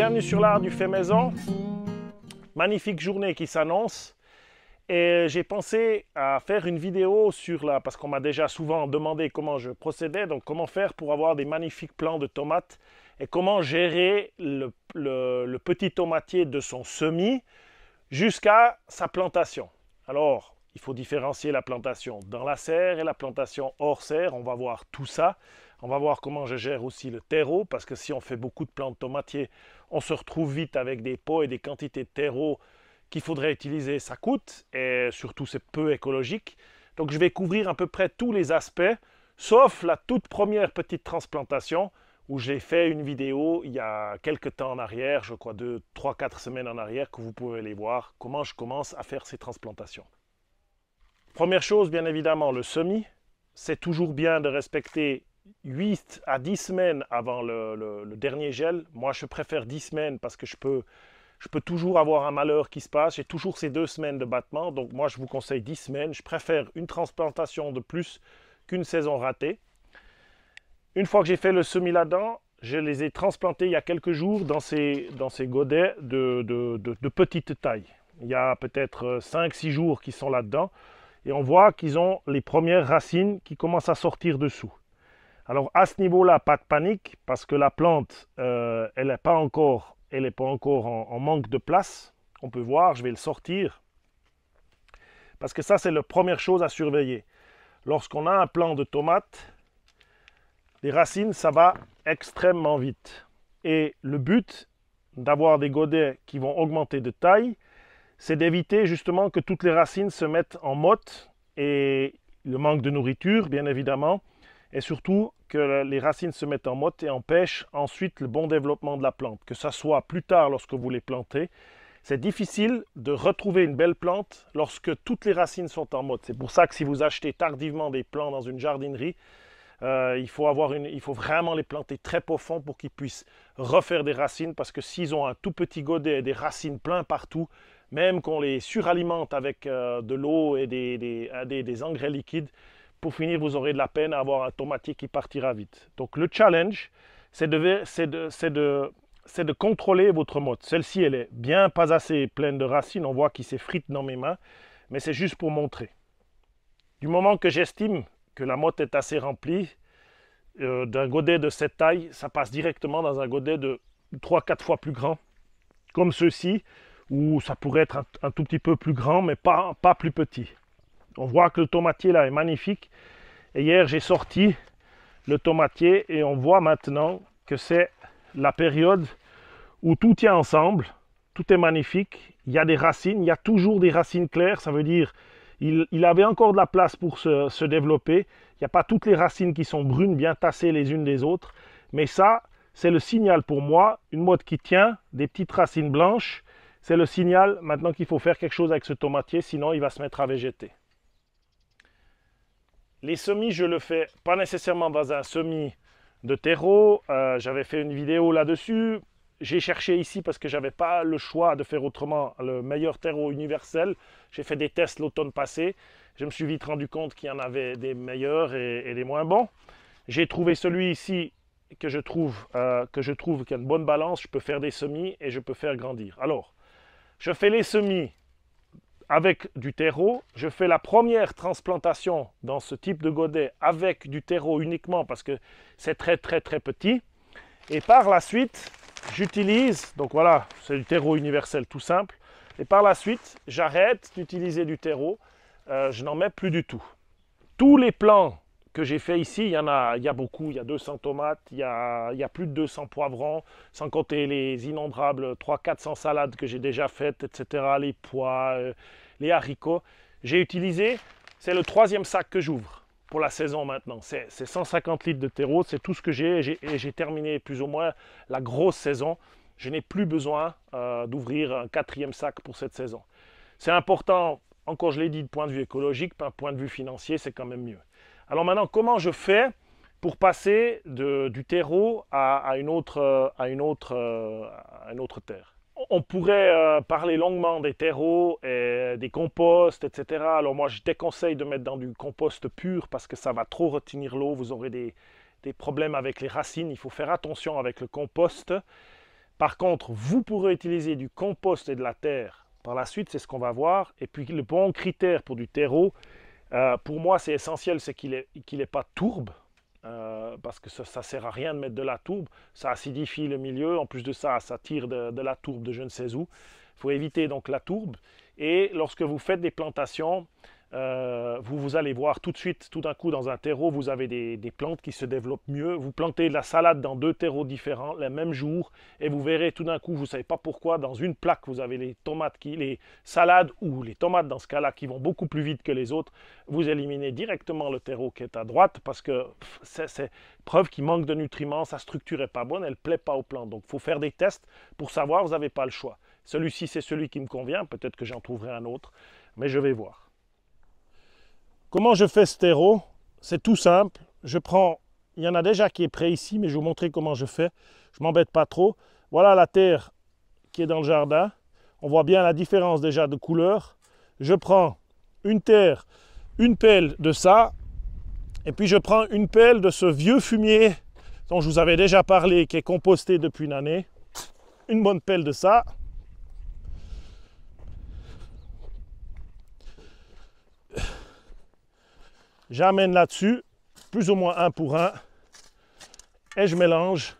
bienvenue sur l'art du fait maison. Magnifique journée qui s'annonce. Et j'ai pensé à faire une vidéo sur la... Parce qu'on m'a déjà souvent demandé comment je procédais, donc comment faire pour avoir des magnifiques plants de tomates et comment gérer le, petit tomatier de son semis jusqu'à sa plantation. Alors, il faut différencier la plantation dans la serre et la plantation hors serre. On va voir tout ça. On va voir comment je gère aussi le terreau, parce que si on fait beaucoup de plantes tomatiers, on se retrouve vite avec des pots et des quantités de terreau qu'il faudrait utiliser, ça coûte, et surtout c'est peu écologique. Donc je vais couvrir à peu près tous les aspects, sauf la toute première petite transplantation, où j'ai fait une vidéo il y a quelques temps en arrière, je crois deux, trois, quatre semaines en arrière, que vous pouvez aller voir, comment je commence à faire ces transplantations. Première chose, bien évidemment, le semis. C'est toujours bien de respecter 8 à 10 semaines avant le, dernier gel. Moi, je préfère 10 semaines parce que je peux, je peux toujours avoir un malheur qui se passe. J'ai toujours ces deux semaines de battement. Donc, moi, je vous conseille 10 semaines. Je préfère une transplantation de plus qu'une saison ratée. Une fois que j'ai fait le semi là-dedans, je les ai transplantés il y a quelques jours dans ces, dans ces godets de, de petite taille. Il y a peut-être 5-6 euh, jours qui sont là-dedans. Et on voit qu'ils ont les premières racines qui commencent à sortir dessous. Alors à ce niveau-là, pas de panique, parce que la plante, euh, elle n'est pas encore, elle pas encore en, manque de place. On peut voir, je vais le sortir. Parce que ça, c'est la première chose à surveiller. Lorsqu'on a un plant de tomate, les racines, ça va extrêmement vite. Et le but d'avoir des godets qui vont augmenter de taille, c'est d'éviter justement que toutes les racines se mettent en motte et le manque de nourriture, bien évidemment, et surtout que les racines se mettent en mode et empêchent ensuite le bon développement de la plante. Que ça soit plus tard lorsque vous les plantez, c'est difficile de retrouver une belle plante lorsque toutes les racines sont en mode. C'est pour ça que si vous achetez tardivement des plants dans une jardinerie, euh, il, faut avoir une, il faut vraiment les planter très profond pour qu'ils puissent refaire des racines parce que s'ils ont un tout petit godet et des racines plein partout, même qu'on les suralimente avec euh, de l'eau et des engrais liquides, pour finir, vous aurez de la peine à avoir un tomatier qui partira vite. Donc le challenge, c'est de, contrôler votre motte. Celle-ci, elle est bien pas assez pleine de racines. On voit qu'il s'effrite dans mes mains, mais c'est juste pour montrer. Du moment que j'estime que la motte est assez remplie, euh, d'un godet de cette taille, ça passe directement dans un godet de 3-4 fois plus grand, comme ceci, où ça pourrait être un, tout petit peu plus grand, mais pas plus petit. On voit que le tomatier là est magnifique. Et hier, j'ai sorti le tomatier et on voit maintenant que c'est la période où tout tient ensemble, tout est magnifique, il y a des racines, il y a toujours des racines claires, ça veut dire il, avait encore de la place pour se, développer, il n'y a pas toutes les racines qui sont brunes, bien tassées les unes des autres, mais ça, c'est le signal pour moi, une motte qui tient, des petites racines blanches, c'est le signal maintenant qu'il faut faire quelque chose avec ce tomatier, sinon il va se mettre à végéter. Les semis, je le fais pas nécessairement dans un semis de terreau. Euh, j'avais fait une vidéo là-dessus. J'ai cherché ici parce que j'avais pas le choix de faire autrement le meilleur terreau universel. J'ai fait des tests l'automne passé. Je me suis vite rendu compte qu'il y en avait des meilleurs et, des moins bons. J'ai trouvé celui ici que je trouve euh, que je trouve a une bonne balance. Je peux faire des semis et je peux faire grandir. Alors, je fais les semis avec du terreau. Je fais la première transplantation dans ce type de godet avec du terreau uniquement parce que c'est très très très petit. Et par la suite, j'utilise, donc voilà, c'est du terreau universel tout simple. Et par la suite, j'arrête d'utiliser du terreau. Euh, je n'en mets plus du tout. Tous les plants que j'ai fait ici, il y en a, il y a beaucoup, il y a 200 tomates, il y a, il plus de 200 poivrons, sans compter les innombrables 300-400 salades que j'ai déjà faites, etc., les pois, euh, les haricots. J'ai utilisé, c'est le troisième sac que j'ouvre pour la saison maintenant. C'est 150 litres de terreau, c'est tout ce que j'ai et j'ai terminé plus ou moins la grosse saison. Je n'ai plus besoin euh, d'ouvrir un quatrième sac pour cette saison. C'est important, encore je l'ai dit, de point de vue écologique, d'un point de vue financier, c'est quand même mieux. Alors maintenant, comment je fais pour passer du terreau euh, à, une autre, terre on pourrait euh, parler longuement des terreaux, des composts, etc. Alors moi, je déconseille de mettre dans du compost pur parce que ça va trop retenir l'eau. Vous aurez des, problèmes avec les racines. Il faut faire attention avec le compost. Par contre, vous pourrez utiliser du compost et de la terre. Par la suite, c'est ce qu'on va voir. Et puis, le bon critère pour du terreau, euh, pour moi, c'est essentiel, c'est qu'il n'est pas tourbe, euh, parce que ça ne sert à rien de mettre de la tourbe. Ça acidifie le milieu. En plus de ça, ça tire de la tourbe de je ne sais où. Il faut éviter donc la tourbe. Et lorsque vous faites des plantations, euh, vous, allez voir tout de suite, tout d'un coup, dans un terreau, vous avez des, plantes qui se développent mieux. Vous plantez de la salade dans deux terreaux différents le même jour et vous verrez tout d'un coup, vous ne savez pas pourquoi, dans une plaque, vous avez les tomates, les salades ou les tomates dans ce cas-là qui vont beaucoup plus vite que les autres. Vous éliminez directement le terreau qui est à droite parce que c'est preuve qu'il manque de nutriments, sa structure n'est pas bonne, elle ne plaît pas aux plantes. Donc, il faut faire des tests pour savoir, vous n'avez pas le choix. Celui-ci, c'est celui qui me convient, peut-être que j'en trouverai un autre, mais je vais voir. Comment je fais ce terreau C'est tout simple. Je prends, il y en a déjà qui est prêt ici, mais je vais vous montrer comment je fais. Je m'embête pas trop. Voilà la terre qui est dans le jardin. On voit bien la différence déjà de couleur. Je prends une terre, une pelle de ça, et puis je prends une pelle de ce vieux fumier dont je vous avais déjà parlé, qui est composté depuis une année. Une bonne pelle de ça. J'amène là-dessus, plus ou moins un pour un, et je mélange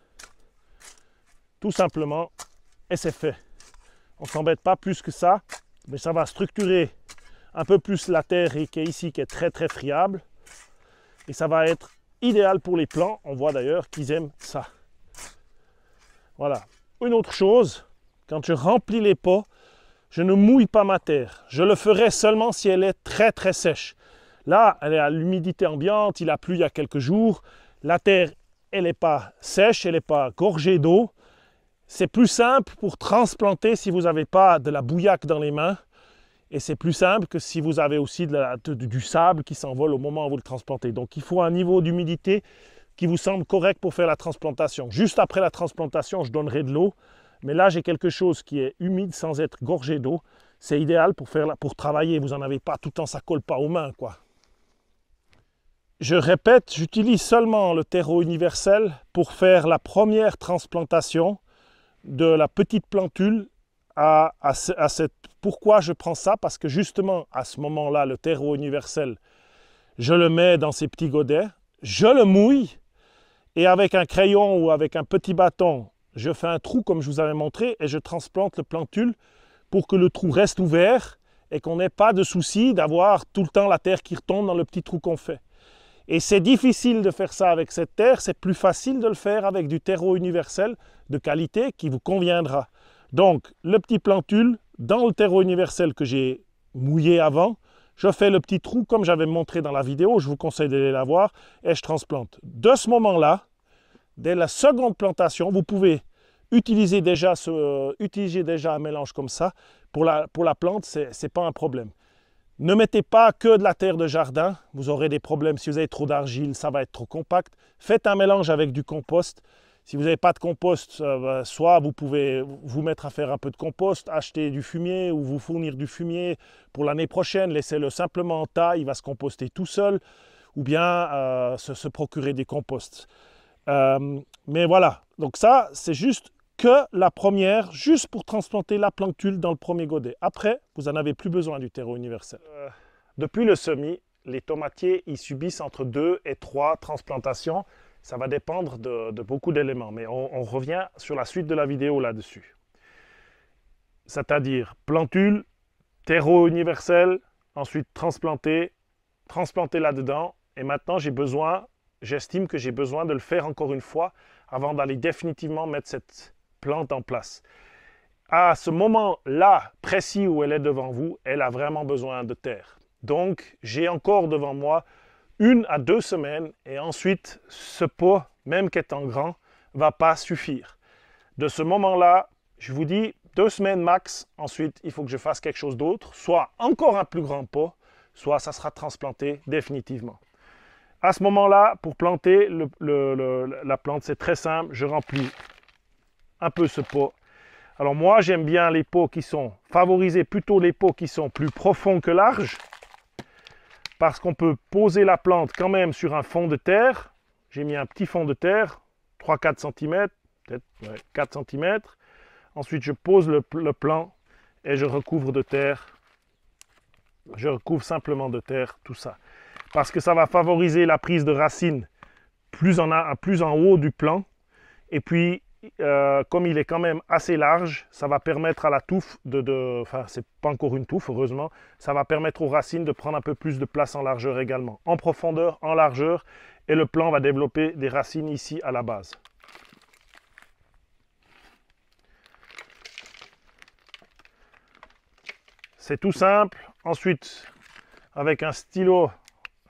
tout simplement, et c'est fait. On ne s'embête pas plus que ça, mais ça va structurer un peu plus la terre qui est ici, qui est très très friable. Et ça va être idéal pour les plants. On voit d'ailleurs qu'ils aiment ça. Voilà. Une autre chose, quand je remplis les pots, je ne mouille pas ma terre. Je le ferai seulement si elle est très très sèche. Là, elle est à l'humidité ambiante, il a plu il y a quelques jours, la terre, elle n'est pas sèche, elle n'est pas gorgée d'eau. C'est plus simple pour transplanter si vous n'avez pas de la bouillaque dans les mains. Et c'est plus simple que si vous avez aussi de du sable qui s'envole au moment où vous le transplantez. Donc il faut un niveau d'humidité qui vous semble correct pour faire la transplantation. Juste après la transplantation, je donnerai de l'eau. Mais là, j'ai quelque chose qui est humide sans être gorgé d'eau. C'est idéal pour, faire, pour travailler. Vous n'en avez pas tout le temps, ça colle pas aux mains. quoi. Je répète, j'utilise seulement le terreau universel pour faire la première transplantation de la petite plantule à, à, cette... Pourquoi je prends ça Parce que justement, à ce moment-là, le terreau universel, je le mets dans ces petits godets, je le mouille, et avec un crayon ou avec un petit bâton, je fais un trou comme je vous avais montré, et je transplante le plantule pour que le trou reste ouvert et qu'on n'ait pas de souci d'avoir tout le temps la terre qui retombe dans le petit trou qu'on fait. Et c'est difficile de faire ça avec cette terre, c'est plus facile de le faire avec du terreau universel de qualité qui vous conviendra. Donc, le petit plantule, dans le terreau universel que j'ai mouillé avant, je fais le petit trou comme j'avais montré dans la vidéo, je vous conseille d'aller la voir, et je transplante. De ce moment-là, dès la seconde plantation, vous pouvez utiliser déjà, ce, euh, utiliser déjà un mélange comme ça. Pour pour la plante, ce n'est pas un problème. Ne mettez pas que de la terre de jardin, vous aurez des problèmes si vous avez trop d'argile, ça va être trop compact. Faites un mélange avec du compost. Si vous n'avez pas de compost, euh, bah, soit vous pouvez vous mettre à faire un peu de compost, acheter du fumier ou vous fournir du fumier pour l'année prochaine, laissez-le simplement en tas, il va se composter tout seul, ou bien euh, se, procurer des composts. Euh, mais voilà, donc ça c'est juste que la première, juste pour transplanter la plantule dans le premier godet. Après, vous n'en avez plus besoin du terreau universel. Euh, depuis le semis, les tomatiers y subissent entre 2 et 3 transplantations. Ça va dépendre de, beaucoup d'éléments, mais on, on revient sur la suite de la vidéo là-dessus. C'est-à-dire plantule, terreau universel, ensuite transplanter, transplanter là-dedans. Et maintenant, j'ai besoin, j'estime que j'ai besoin de le faire encore une fois avant d'aller définitivement mettre cette, plante en place. À ce moment-là précis où elle est devant vous, elle a vraiment besoin de terre. Donc, j'ai encore devant moi une à deux semaines et ensuite, ce pot, même qu'étant grand, va pas suffire. De ce moment-là, je vous dis deux semaines max. Ensuite, il faut que je fasse quelque chose d'autre, soit encore un plus grand pot, soit ça sera transplanté définitivement. À ce moment-là, pour planter la plante, c'est très simple. Je remplis un peu ce pot. Alors moi, j'aime bien les pots qui sont favorisés, plutôt les pots qui sont plus profonds que larges, parce qu'on peut poser la plante quand même sur un fond de terre. J'ai mis un petit fond de terre, 3-4 cm, peut-être 4 cm. Ensuite, je pose le, plan et je recouvre de terre. Je recouvre simplement de terre tout ça. Parce que ça va favoriser la prise de racines plus en, a, plus en haut du plan. Et puis, euh, comme il est quand même assez large, ça va permettre à la touffe de... de enfin, c'est pas encore une touffe, heureusement. Ça va permettre aux racines de prendre un peu plus de place en largeur également. En profondeur, en largeur. Et le plant va développer des racines ici à la base. C'est tout simple. Ensuite, avec un stylo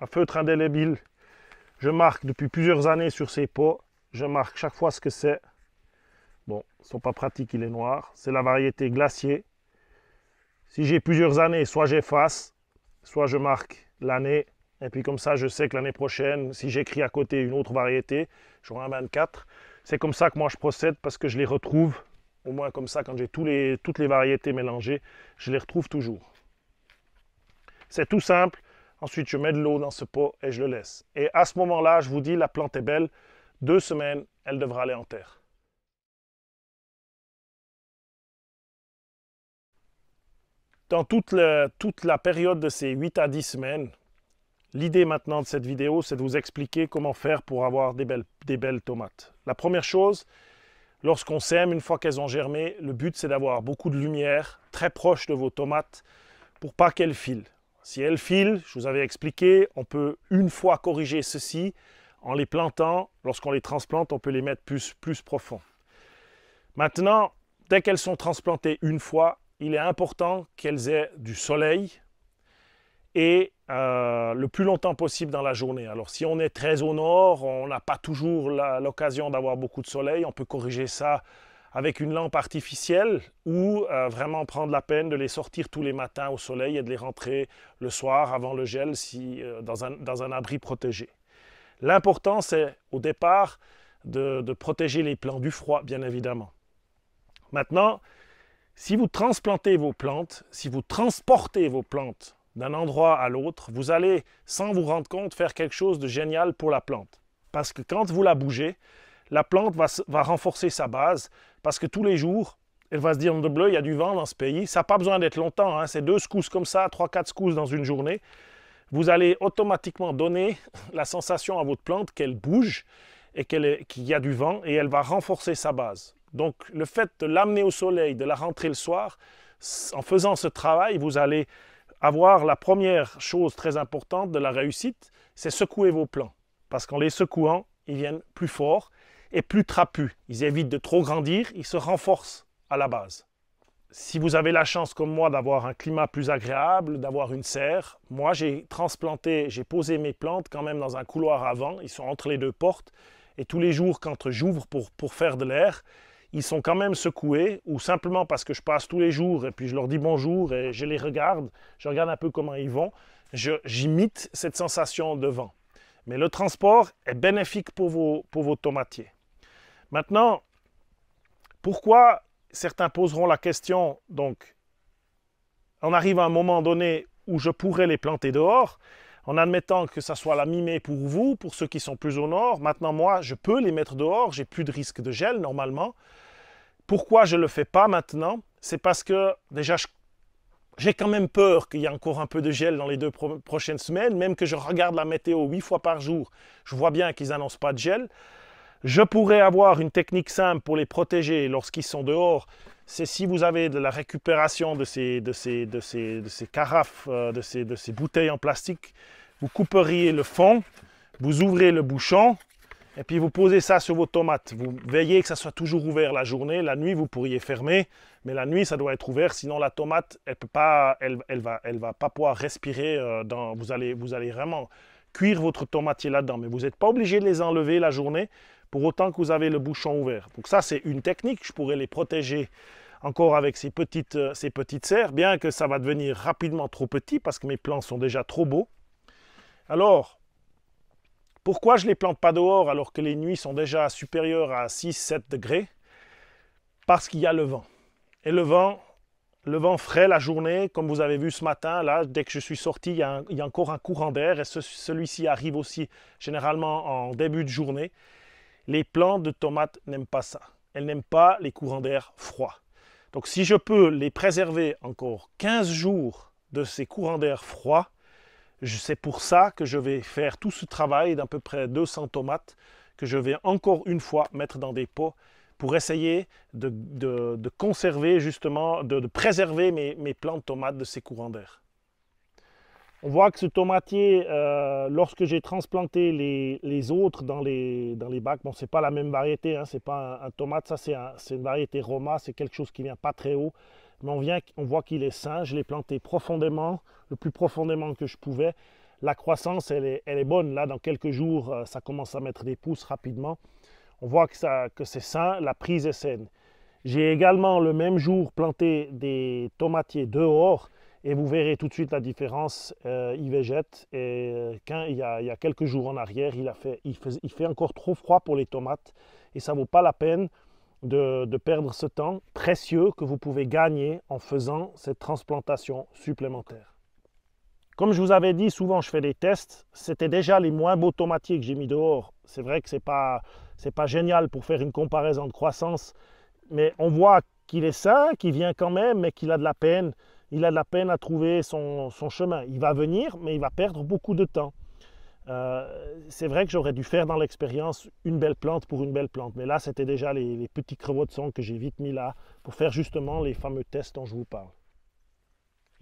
à feutre indélébile, je marque depuis plusieurs années sur ces pots. Je marque chaque fois ce que c'est Bon, ils sont pas pratiques, il est noir. C'est la variété glacier. Si j'ai plusieurs années, soit j'efface, soit je marque l'année. Et puis comme ça, je sais que l'année prochaine, si j'écris à côté une autre variété, j'aurai un 24. C'est comme ça que moi je procède parce que je les retrouve. Au moins comme ça, quand j'ai toutes les variétés mélangées, je les retrouve toujours. C'est tout simple. Ensuite, je mets de l'eau dans ce pot et je le laisse. Et à ce moment-là, je vous dis, la plante est belle. Deux semaines, elle devra aller en terre. dans toute, la période de ces 8 à 10 semaines, l'idée maintenant de cette vidéo, c'est de vous expliquer comment faire pour avoir des belles, des belles tomates. La première chose, lorsqu'on sème, une fois qu'elles ont germé, le but c'est d'avoir beaucoup de lumière très proche de vos tomates pour pas qu'elles filent. Si elles filent, je vous avais expliqué, on peut une fois corriger ceci en les plantant. Lorsqu'on les transplante, on peut les mettre plus, plus profond. Maintenant, dès qu'elles sont transplantées une fois, il est important qu'elles aient du soleil et euh, le plus longtemps possible dans la journée. Alors si on est très au nord, on n'a pas toujours l'occasion d'avoir beaucoup de soleil, on peut corriger ça avec une lampe artificielle ou euh, vraiment prendre la peine de les sortir tous les matins au soleil et de les rentrer le soir avant le gel euh, dans, un, abri protégé. L'important, c'est au départ de, de, protéger les plants du froid, bien évidemment. Maintenant, si vous transplantez vos plantes, si vous transportez vos plantes d'un endroit à l'autre, vous allez, sans vous rendre compte, faire quelque chose de génial pour la plante. Parce que quand vous la bougez, la plante va, renforcer sa base, parce que tous les jours, elle va se dire, de bleu, il y a du vent dans ce pays, ça n'a pas besoin d'être longtemps, hein. c'est deux secousses comme ça, trois, quatre secousses dans une journée. Vous allez automatiquement donner la sensation à votre plante qu'elle bouge et qu'il y a du vent, et elle va renforcer sa base. Donc le fait de l'amener au soleil, de la rentrer le soir, en faisant ce travail, vous allez avoir la première chose très importante de la réussite, c'est secouer vos plants Parce qu'en les secouant, ils viennent plus forts et plus trapus. Ils évitent de trop grandir, ils se renforcent à la base. Si vous avez la chance comme moi d'avoir un climat plus agréable, d'avoir une serre, moi j'ai transplanté, j'ai posé mes plantes quand même dans un couloir avant, ils sont entre les deux portes, et tous les jours quand j'ouvre pour faire de l'air, ils sont quand même secoués, ou simplement parce que je passe tous les jours et puis je leur dis bonjour et je les regarde, je regarde un peu comment ils vont, j'imite cette sensation de vent. Mais le transport est bénéfique pour vos, pour vos tomatiers. Maintenant, pourquoi certains poseront la question, donc, on arrive à un moment donné où je pourrais les planter dehors, en admettant que ça soit la mi-mai pour vous, pour ceux qui sont plus au nord. Maintenant, moi, je peux les mettre dehors, j'ai plus de risque de gel normalement. Pourquoi je ne le fais pas maintenant C'est parce que déjà, j'ai quand même peur qu'il y ait encore un peu de gel dans les deux prochaines semaines, même que je regarde la météo huit fois par jour, je vois bien qu'ils n'annoncent pas de gel. Je pourrais avoir une technique simple pour les protéger lorsqu'ils sont dehors. C'est si vous avez de la récupération de ces, de ces, de ces carafes, euh, de de ces bouteilles en plastique, vous couperiez le fond, vous ouvrez le bouchon, et puis vous posez ça sur vos tomates. Vous veillez que ça soit toujours ouvert la journée. La nuit, vous pourriez fermer, mais la nuit, ça doit être ouvert. Sinon, la tomate, elle ne elle, va, elle va pas pouvoir respirer. Euh, vous allez, vous allez vraiment cuire votre tomatier là-dedans. Mais vous n'êtes pas obligé de les enlever la journée, pour autant que vous avez le bouchon ouvert. Donc ça, c'est une technique. Je pourrais les protéger encore avec ces petites, euh, ces petites serres, bien que ça va devenir rapidement trop petit parce que mes plants sont déjà trop beaux. Alors, pourquoi je ne les plante pas dehors alors que les nuits sont déjà supérieures à 6-7 degrés Parce qu'il y a le vent. Et le vent, le vent frais la journée, comme vous avez vu ce matin, là, dès que je suis sorti, il y a, encore un courant d'air et celui-ci arrive aussi généralement en début de journée. Les plantes de tomates n'aiment pas ça. Elles n'aiment pas les courants d'air froids. Donc si je peux les préserver encore 15 jours de ces courants d'air froids, c'est pour ça que je vais faire tout ce travail d'à peu près 200 tomates que je vais encore une fois mettre dans des pots pour essayer de, conserver justement, de, préserver mes, plantes tomates de ces courants d'air. On voit que ce tomatier, euh, lorsque j'ai transplanté les, autres dans les, bacs, bon, n'est pas la même variété, hein, ce n'est pas un, tomate, ça c'est une variété Roma, c'est quelque chose qui vient pas très haut. Mais on, voit qu'il est sain. Je l'ai planté profondément, le plus profondément que je pouvais. La croissance, elle est, bonne. Là, dans quelques jours, euh, ça commence à mettre des pousses rapidement. On voit que, c'est sain, la prise est saine. J'ai également le même jour planté des tomatiers dehors et vous verrez tout de suite la différence. Euh, euh, il et quand, il, y a, quelques jours en arrière, il, fait, il, fait, encore trop froid pour les tomates et ça vaut pas la peine de, perdre ce temps précieux que vous pouvez gagner en faisant cette transplantation supplémentaire. Comme je vous avais dit, souvent je fais des tests. C'était déjà les moins beaux tomatiers que j'ai mis dehors. C'est vrai que ce n'est pas, génial pour faire une comparaison de croissance, mais on voit qu'il est sain, qu'il vient quand même, mais qu'il a de la peine. Il a de la peine à trouver son chemin. Il va venir, mais il va perdre beaucoup de temps. Euh, c'est vrai que j'aurais dû faire dans l'expérience une belle plante pour une belle plante, mais là c'était déjà les, petits crevaux de sang que j'ai vite mis là pour faire justement les fameux tests dont je vous parle.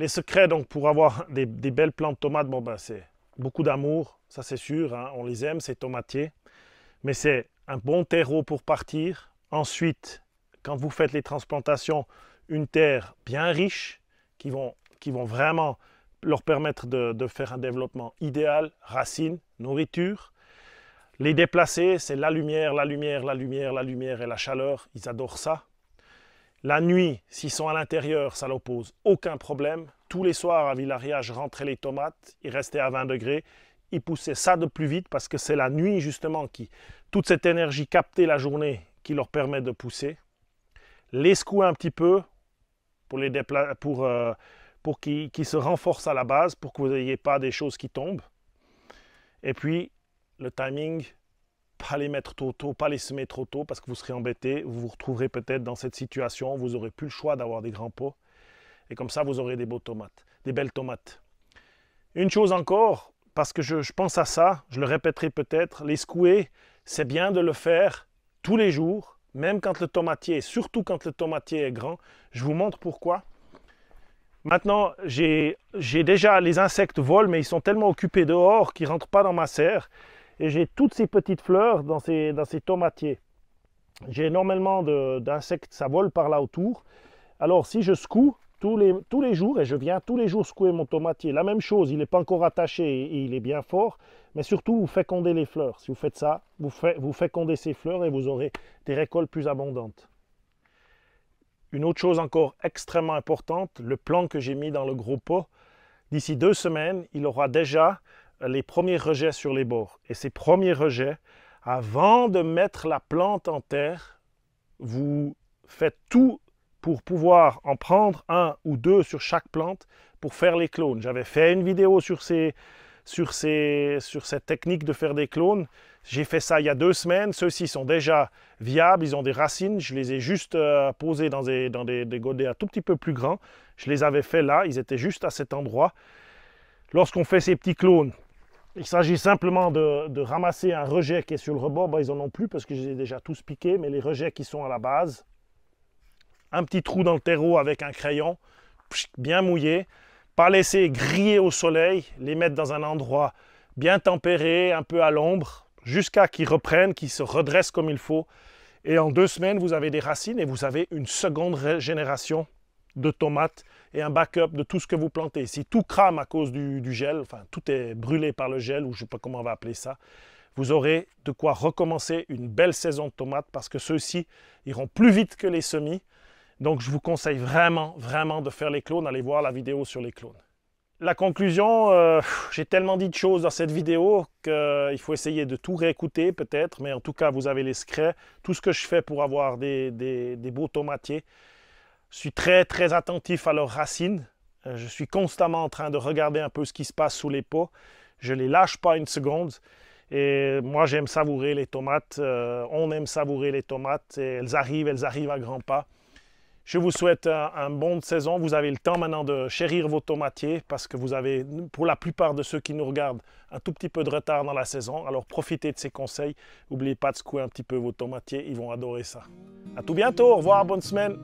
Les secrets donc pour avoir des, belles plantes tomates, bon ben c'est beaucoup d'amour, ça c'est sûr, hein, on les aime, ces tomatiers, mais c'est un bon terreau pour partir. Ensuite, quand vous faites les transplantations, une terre bien riche qui vont, qui vont vraiment leur permettre de, faire un développement idéal, racines, nourriture. Les déplacer, c'est la lumière, la lumière, la lumière, la lumière et la chaleur. Ils adorent ça. La nuit, s'ils sont à l'intérieur, ça leur pose aucun problème. Tous les soirs à Villariage, je les tomates, ils restaient à 20 degrés. Ils poussaient ça de plus vite parce que c'est la nuit justement qui, toute cette énergie captée la journée qui leur permet de pousser. Les secouer un petit peu pour, les déplacer, pour euh, pour qu'ils se renforcent à la base, pour que vous n'ayez pas des choses qui tombent. Et puis, le timing, pas les mettre trop tôt, pas les semer trop tôt, parce que vous serez embêté, vous vous retrouverez peut-être dans cette situation, vous n'aurez plus le choix d'avoir des grands pots. Et comme ça, vous aurez des beaux tomates, des belles tomates. Une chose encore, parce que je, je pense à ça, je le répéterai peut-être, les secouer, c'est bien de le faire tous les jours, même quand le tomatier, surtout quand le tomatier est grand. Je vous montre pourquoi. Maintenant, j'ai déjà les insectes volent, mais ils sont tellement occupés dehors qu'ils ne rentrent pas dans ma serre. Et j'ai toutes ces petites fleurs dans ces, tomatiers. J'ai énormément d'insectes, ça vole par là autour. Alors si je secoue tous les, jours, et je viens tous les jours secouer mon tomatier, la même chose, il n'est pas encore attaché et, il est bien fort, mais surtout vous fécondez les fleurs. Si vous faites ça, vous fécondez ces fleurs et vous aurez des récoltes plus abondantes. Une autre chose encore extrêmement importante, le plan que j'ai mis dans le gros pot, d'ici deux semaines, il aura déjà les premiers rejets sur les bords. Et ces premiers rejets, avant de mettre la plante en terre, vous faites tout pour pouvoir en prendre un ou deux sur chaque plante pour faire les clones. J'avais fait une vidéo sur ces, sur, cette technique de faire des clones. J'ai fait ça il y a deux semaines. Ceux-ci sont déjà viables, ils ont des racines. Je les ai juste euh, posés dans, des, godets un tout petit peu plus grands. Je les avais fait là, ils étaient juste à cet endroit. Lorsqu'on fait ces petits clones, il s'agit simplement de, ramasser un rejet qui est sur le rebord. Ben, ils n'en ont plus parce que je les ai déjà tous piqués, mais les rejets qui sont à la base, un petit trou dans le terreau avec un crayon, bien mouillé. Pas laisser griller au soleil, les mettre dans un endroit bien tempéré, un peu à l'ombre, jusqu'à qu'ils reprennent, qu'ils se redressent comme il faut. Et en deux semaines, vous avez des racines et vous avez une seconde génération de tomates et un backup de tout ce que vous plantez. Si tout crame à cause du, du gel, enfin tout est brûlé par le gel, ou je ne sais pas comment on va appeler ça, vous aurez de quoi recommencer une belle saison de tomates parce que ceux-ci iront plus vite que les semis donc je vous conseille vraiment, vraiment de faire les clones, allez voir la vidéo sur les clones. La conclusion, euh, j'ai tellement dit de choses dans cette vidéo qu'il euh, faut essayer de tout réécouter peut-être, mais en tout cas vous avez les secrets, tout ce que je fais pour avoir des, beaux tomatiers. Je suis très très attentif à leurs racines, euh, je suis constamment en train de regarder un peu ce qui se passe sous les pots, je ne les lâche pas une seconde. Et moi, j'aime savourer les tomates. on aime savourer les tomates. Et elles arrivent, elles arrivent à grands pas. Je vous souhaite euh, un, bon de saison. Vous avez le temps maintenant de chérir vos tomatiers parce que vous avez, pour la plupart de ceux qui nous regardent, un tout petit peu de retard dans la saison. Alors profitez de ces conseils. N'oubliez pas de secouer un petit peu vos tomatiers. Ils vont adorer ça. À tout bientôt. Au revoir. Bonne semaine.